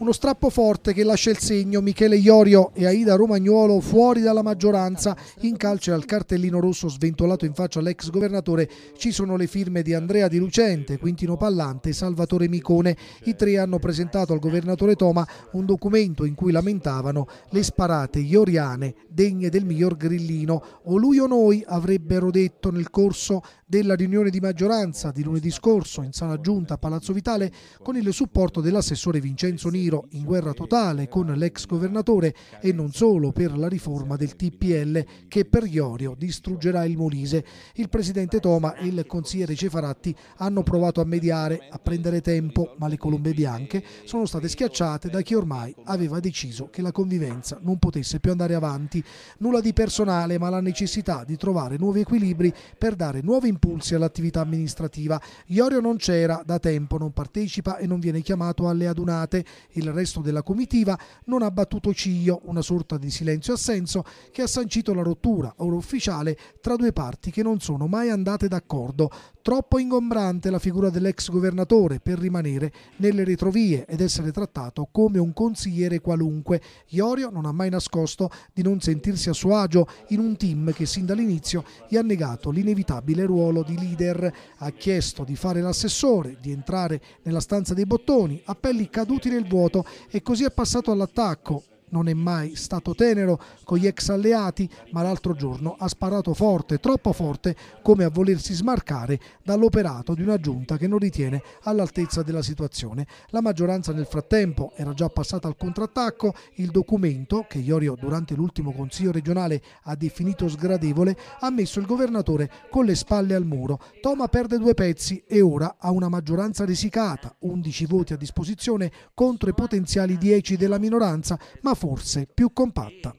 Uno strappo forte che lascia il segno Michele Iorio e Aida Romagnuolo fuori dalla maggioranza. In calce al cartellino rosso sventolato in faccia all'ex governatore ci sono le firme di Andrea Di Lucente, Quintino Pallante e Salvatore Micone. I tre hanno presentato al governatore Toma un documento in cui lamentavano le sparate ioriane degne del miglior grillino. O lui o noi avrebbero detto nel corso della riunione di maggioranza di lunedì scorso in sala giunta a Palazzo Vitale con il supporto dell'assessore Vincenzo Niro Ciro in guerra totale con l'ex governatore e non solo per la riforma del TPL che per Iorio distruggerà il Molise. Il presidente Toma e il consigliere Cefaratti hanno provato a mediare, a prendere tempo, ma le colombe bianche sono state schiacciate da chi ormai aveva deciso che la convivenza non potesse più andare avanti. Nulla di personale, ma la necessità di trovare nuovi equilibri per dare nuovi impulsi all'attività amministrativa. Iorio non c'era, da tempo non partecipa e non viene chiamato alle adunate. Il il resto della comitiva non ha battuto ciglio, una sorta di silenzio assenso che ha sancito la rottura, ora ufficiale, tra due parti che non sono mai andate d'accordo. Troppo ingombrante la figura dell'ex governatore per rimanere nelle retrovie ed essere trattato come un consigliere qualunque. Iorio non ha mai nascosto di non sentirsi a suo agio in un team che sin dall'inizio gli ha negato l'inevitabile ruolo di leader. Ha chiesto di fare l'assessore, di entrare nella stanza dei bottoni, appelli caduti nel vuoto vuoto e così è passato all'attacco non è mai stato tenero con gli ex alleati, ma l'altro giorno ha sparato forte, troppo forte, come a volersi smarcare dall'operato di una giunta che non ritiene all'altezza della situazione. La maggioranza nel frattempo era già passata al contrattacco, il documento, che Iorio durante l'ultimo Consiglio regionale ha definito sgradevole, ha messo il governatore con le spalle al muro. Toma perde due pezzi e ora ha una maggioranza risicata, 11 voti a disposizione contro i potenziali 10 della minoranza, ma forse più compatta.